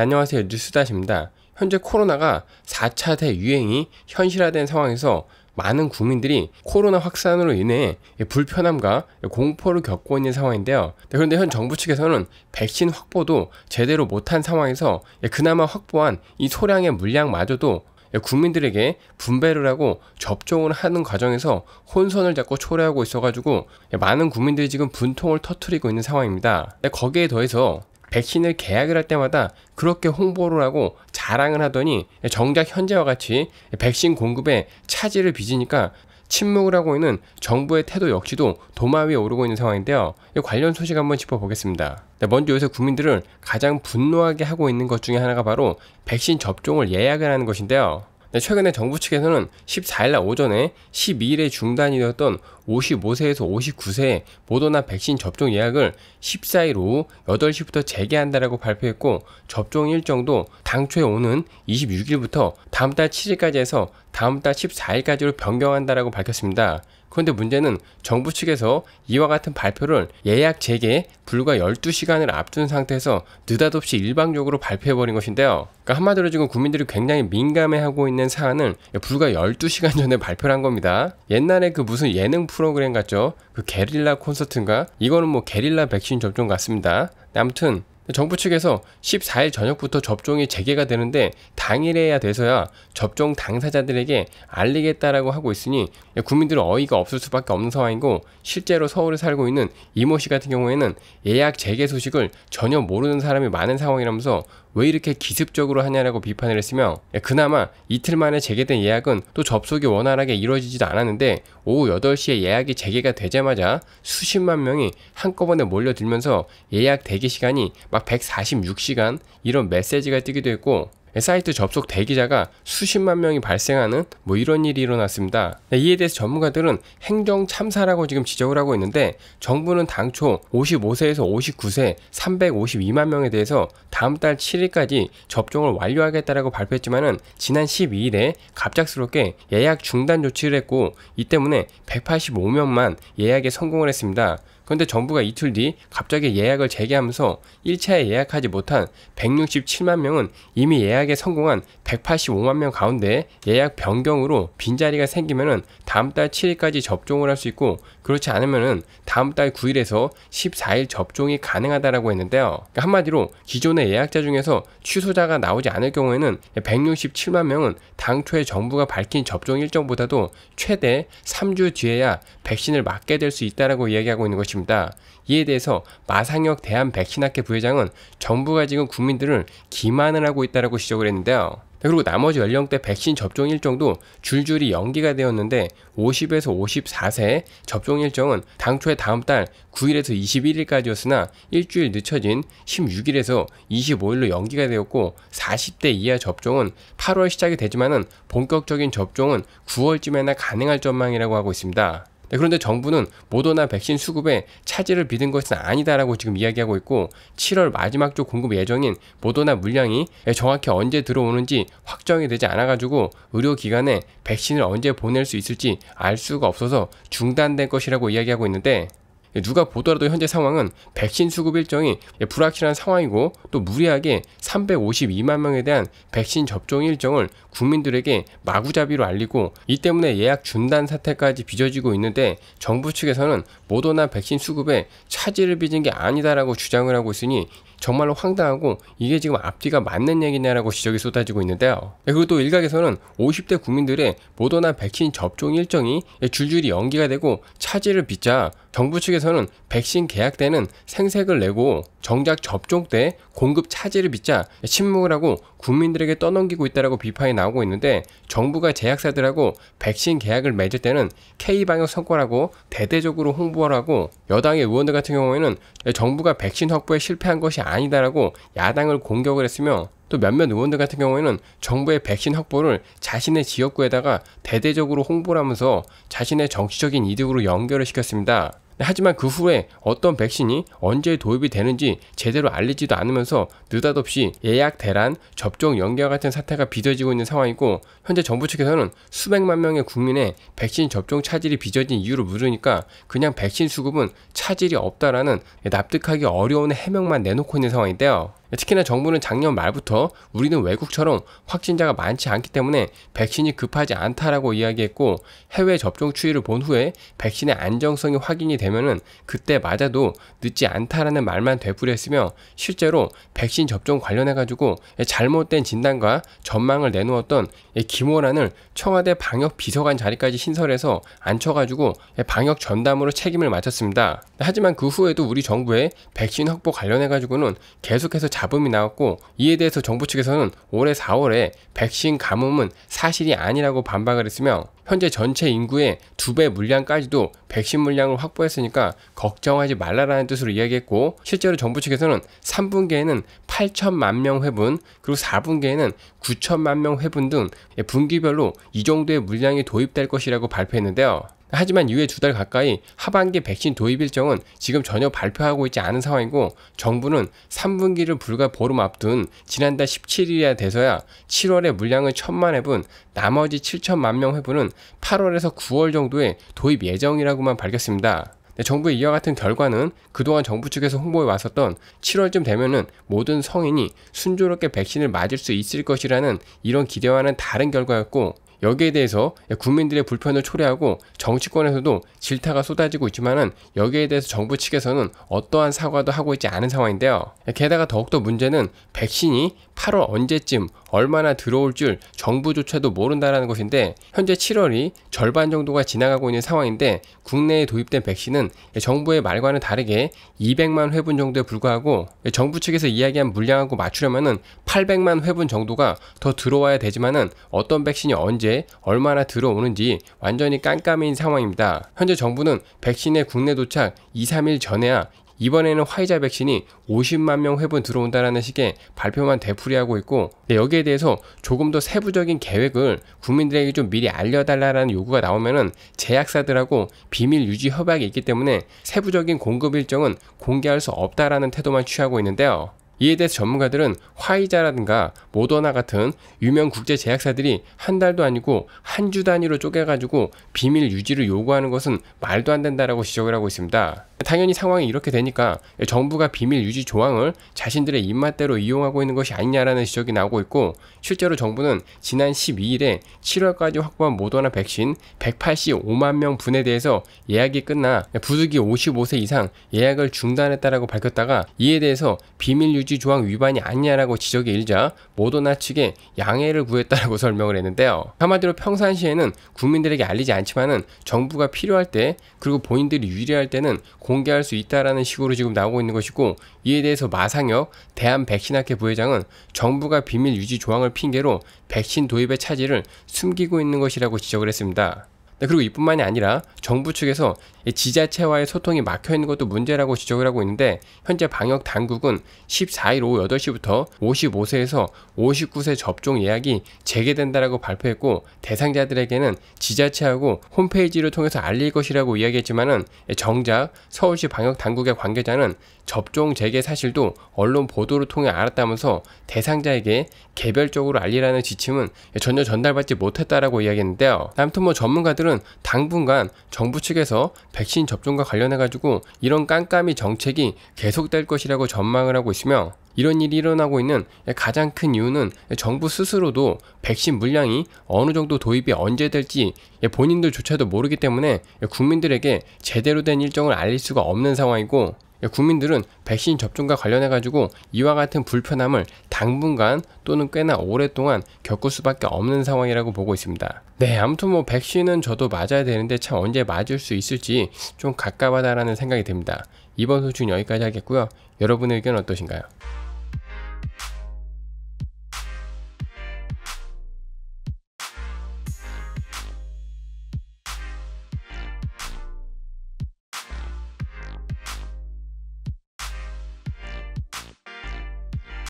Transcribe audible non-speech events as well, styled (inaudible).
안녕하세요. 뉴스다십니다. 현재 코로나가 4차 대유행이 현실화된 상황에서 많은 국민들이 코로나 확산으로 인해 불편함과 공포를 겪고 있는 상황인데요. 네, 그런데 현 정부 측에서는 백신 확보도 제대로 못한 상황에서 그나마 확보한 이 소량의 물량마저도 국민들에게 분배를 하고 접종을 하는 과정에서 혼선을 자꾸 초래하고 있어가지고 많은 국민들이 지금 분통을 터트리고 있는 상황입니다. 네, 거기에 더해서 백신을 계약을 할 때마다 그렇게 홍보를 하고 자랑을 하더니 정작 현재와 같이 백신 공급에 차질을 빚으니까 침묵을 하고 있는 정부의 태도 역시도 도마 위에 오르고 있는 상황인데요. 관련 소식 한번 짚어보겠습니다. 네, 먼저 요새 국민들을 가장 분노하게 하고 있는 것 중에 하나가 바로 백신 접종을 예약을 하는 것인데요. 최근에 정부 측에서는 14일날 오전에 12일에 중단이 되었던 55세에서 59세 모더나 백신 접종 예약을 14일 오후 8시부터 재개한다라고 발표했고 접종 일정도 당초에 오는 26일부터 다음 달 7일까지 해서 다음 달 14일까지로 변경한다라고 밝혔습니다. 그런데 문제는 정부 측에서 이와 같은 발표를 예약 재개 불과 12시간을 앞둔 상태에서 느닷없이 일방적으로 발표해버린 것인데요. 그러니까 한마디로 지금 국민들이 굉장히 민감해하고 있는 사안을 불과 12시간 전에 발표를 한 겁니다. 옛날에 그 무슨 예능 프로그램 같죠? 그 게릴라 콘서트인가? 이거는 뭐 게릴라 백신 접종 같습니다. 아무튼 정부 측에서 14일 저녁부터 접종이 재개가 되는데 당일에야 돼서야 접종 당사자들에게 알리겠다라고 하고 있으니 국민들은 어이가 없을 수밖에 없는 상황이고 실제로 서울에 살고 있는 이모 씨 같은 경우에는 예약 재개 소식을 전혀 모르는 사람이 많은 상황이라면서 왜 이렇게 기습적으로 하냐라고 비판을 했으며 예, 그나마 이틀 만에 재개된 예약은 또 접속이 원활하게 이루어지지도 않았는데 오후 8시에 예약이 재개가 되자마자 수십만 명이 한꺼번에 몰려들면서 예약 대기 시간이 막 146시간 이런 메시지가 뜨기도 했고 사이트 접속 대기자가 수십만 명이 발생하는 뭐 이런 일이 일어났습니다. 네, 이에 대해서 전문가들은 행정 참사라고 지금 지적을 하고 있는데 정부는 당초 55세에서 59세 352만 명에 대해서 다음 달 7일까지 접종을 완료하겠다라고 발표했지만은 지난 12일에 갑작스럽게 예약 중단 조치를 했고 이 때문에 185명만 예약에 성공을 했습니다. 그런데 정부가 이틀 뒤 갑자기 예약을 재개하면서 1차에 예약하지 못한 167만 명은 이미 예약에 성공한 185만 명 가운데 예약 변경으로 빈자리가 생기면 다음 달 7일까지 접종을 할 수 있고 그렇지 않으면 다음 달 9일에서 14일 접종이 가능하다라고 했는데요. 그러니까 한마디로 기존의 예약자 중에서 취소자가 나오지 않을 경우에는 167만 명은 당초에 정부가 밝힌 접종 일정보다도 최대 3주 뒤에야 백신을 맞게 될 수 있다라고 이야기하고 있는 것입니다. 있습니다. 이에 대해서 마상혁 대한백신학회 부회장은 정부가 지금 국민들을 기만을 하고 있다라고 지적을 했는데요. 그리고 나머지 연령대 백신 접종 일정도 줄줄이 연기가 되었는데 50에서 54세 접종 일정은 당초에 다음 달 9일에서 21일까지였으나 일주일 늦춰진 16일에서 25일로 연기가 되었고 40대 이하 접종은 8월 시작이 되지만은 본격적인 접종은 9월쯤에나 가능할 전망이라고 하고 있습니다. 네, 그런데 정부는 모더나 백신 수급에 차질을 빚은 것은 아니다라고 지금 이야기하고 있고 7월 마지막 주 공급 예정인 모더나 물량이 정확히 언제 들어오는지 확정이 되지 않아가지고 의료기관에 백신을 언제 보낼 수 있을지 알 수가 없어서 중단된 것이라고 이야기하고 있는데 예, 누가 보더라도 현재 상황은 백신 수급 일정이 예, 불확실한 상황이고 또 무리하게 352만 명에 대한 백신 접종 일정을 국민들에게 마구잡이로 알리고 이 때문에 예약 중단 사태까지 빚어지고 있는데 정부 측에서는 모더나 백신 수급에 차질을 빚은 게 아니다라고 주장을 하고 있으니 정말로 황당하고 이게 지금 앞뒤가 맞는 얘기냐라고 지적이 쏟아지고 있는데요. 네, 그리고 또 일각에서는 50대 국민들의 모더나 백신 접종 일정이 줄줄이 연기가 되고 차질을 빚자 정부 측에서는 백신 계약 때는 생색을 내고 정작 접종 때 공급 차질을 빚자 침묵을 하고 국민들에게 떠넘기고 있다라고 비판이 나오고 있는데 정부가 제약사들하고 백신 계약을 맺을 때는 K 방역 성과라고 대대적으로 홍보를 하고 여당의 의원들 같은 경우에는 정부가 백신 확보에 실패한 것이 아니다라고 야당을 공격을 했으며 또 몇몇 의원들 같은 경우에는 정부의 백신 확보를 자신의 지역구에다가 대대적으로 홍보를 하면서 자신의 정치적인 이득으로 연결을 시켰습니다. 네, 하지만 그 후에 어떤 백신이 언제 도입이 되는지 제대로 알리지도 않으면서 느닷없이 예약 대란, 접종 연기와 같은 사태가 빚어지고 있는 상황이고 현재 정부 측에서는 수백만 명의 국민의 백신 접종 차질이 빚어진 이유를 물으니까 그냥 백신 수급은 차질이 없다라는 납득하기 어려운 해명만 내놓고 있는 상황인데요. 특히나 정부는 작년 말부터 우리는 외국처럼 확진자가 많지 않기 때문에 백신이 급하지 않다라고 이야기했고 해외 접종 추이를 본 후에 백신의 안정성이 확인이 되면은 그때 맞아도 늦지 않다라는 말만 되풀이했으며 실제로 백신 접종 관련해 가지고 잘못된 진단과 전망을 내놓았던 김원환을 청와대 방역 비서관 자리까지 신설해서 앉혀가지고 방역 전담으로 책임을 맡았습니다. 하지만 그 후에도 우리 정부의 백신 확보 관련해 가지고는 계속해서 잡음이 나왔고 이에 대해서 정부 측에서는 올해 4월에 백신 감염은 사실이 아니라고 반박을 했으며 현재 전체 인구의 두 배 물량까지도 백신 물량을 확보했으니까 걱정하지 말라라는 뜻으로 이야기했고 실제로 정부 측에서는 3분기에는 8천만 명 회분 그리고 4분기에는 9천만 명 회분 등 분기별로 이 정도의 물량이 도입될 것이라고 발표했는데요. 하지만 이후에 두 달 가까이 하반기 백신 도입 일정은 지금 전혀 발표하고 있지 않은 상황이고 정부는 3분기를 불과 보름 앞둔 지난달 17일이야 돼서야 7월에 물량을 천만 회분 나머지 7천만 명 회분은 8월에서 9월 정도에 도입 예정이라고만 밝혔습니다. 네, 정부의 이와 같은 결과는 그동안 정부 측에서 홍보해 왔었던 7월쯤 되면은 모든 성인이 순조롭게 백신을 맞을 수 있을 것이라는 이런 기대와는 다른 결과였고 여기에 대해서 국민들의 불편을 초래하고 정치권에서도 질타가 쏟아지고 있지만은 여기에 대해서 정부 측에서는 어떠한 사과도 하고 있지 않은 상황인데요. 게다가 더욱더 문제는 백신이 8월 언제쯤 얼마나 들어올 줄 정부조차도 모른다라는 것인데 현재 7월이 절반 정도가 지나가고 있는 상황인데 국내에 도입된 백신은 정부의 말과는 다르게 200만 회분 정도에 불과하고 정부 측에서 이야기한 물량하고 맞추려면은 800만 회분 정도가 더 들어와야 되지만은 어떤 백신이 언제 얼마나 들어오는지 완전히 깜깜인 상황입니다. 현재 정부는 백신의 국내 도착 2, 3일 전에야 이번에는 화이자 백신이 50만 명 회분 들어온다라는 식의 발표만 되풀이하고 있고 네, 여기에 대해서 조금 더 세부적인 계획을 국민들에게 좀 미리 알려달라는 요구가 나오면은 제약사들하고 비밀 유지 협약이 있기 때문에 세부적인 공급 일정은 공개할 수 없다라는 태도만 취하고 있는데요. 이에 대해서 전문가들은 화이자라든가 모더나 같은 유명 국제 제약사들이 한 달도 아니고 한 주 단위로 쪼개가지고 비밀 유지를 요구하는 것은 말도 안 된다라고 지적을 하고 있습니다. 당연히 상황이 이렇게 되니까 정부가 비밀 유지 조항을 자신들의 입맛대로 이용하고 있는 것이 아니냐라는 지적이 나오고 있고 실제로 정부는 지난 12일에 7월까지 확보한 모더나 백신 185만 명분에 대해서 예약이 끝나 부득이 55세 이상 예약을 중단했다라고 밝혔다가 이에 대해서 비밀 유지 조항 위반이 아니냐라고 지적이 일자 모더나 측에 양해를 구했다라고 (laughs) 설명을 했는데요. 한마디로 평상시에는 국민들에게 알리지 않지만은 정부가 필요할 때 그리고 본인들이 유리할 때는 공개할 수 있다라는 식으로 지금 나오고 있는 것이고 이에 대해서 마상혁 대한백신학회 부회장은 정부가 비밀 유지 조항을 핑계로 백신 도입의 차질을 숨기고 있는 것이라고 지적을 했습니다. 네, 그리고 이뿐만이 아니라 정부 측에서 지자체와의 소통이 막혀 있는 것도 문제라고 지적을 하고 있는데 현재 방역 당국은 14일 오후 8시부터 55세에서 59세 접종 예약이 재개된다라고 발표했고 대상자들에게는 지자체하고 홈페이지를 통해서 알릴 것이라고 이야기했지만은 정작 서울시 방역 당국의 관계자는 접종 재개 사실도 언론 보도를 통해 알았다면서 대상자에게 개별적으로 알리라는 지침은 전혀 전달받지 못했다라고 이야기했는데요. 아무튼 뭐 전문가들은 당분간 정부 측에서 백신 접종과 관련해가지고 이런 깜깜이 정책이 계속될 것이라고 전망을 하고 있으며 이런 일이 일어나고 있는 가장 큰 이유는 정부 스스로도 백신 물량이 어느 정도 도입이 언제 될지 본인들조차도 모르기 때문에 국민들에게 제대로 된 일정을 알릴 수가 없는 상황이고 그러니까 국민들은 백신 접종과 관련해 가지고 이와 같은 불편함을 당분간 또는 꽤나 오랫동안 겪을 수밖에 없는 상황이라고 보고 있습니다. 네, 아무튼 뭐 백신은 저도 맞아야 되는데 참 언제 맞을 수 있을지 좀 가까워다라는 생각이 듭니다. 이번 소식 은 여기까지 하겠고요. 여러분의 의견 어떠신가요?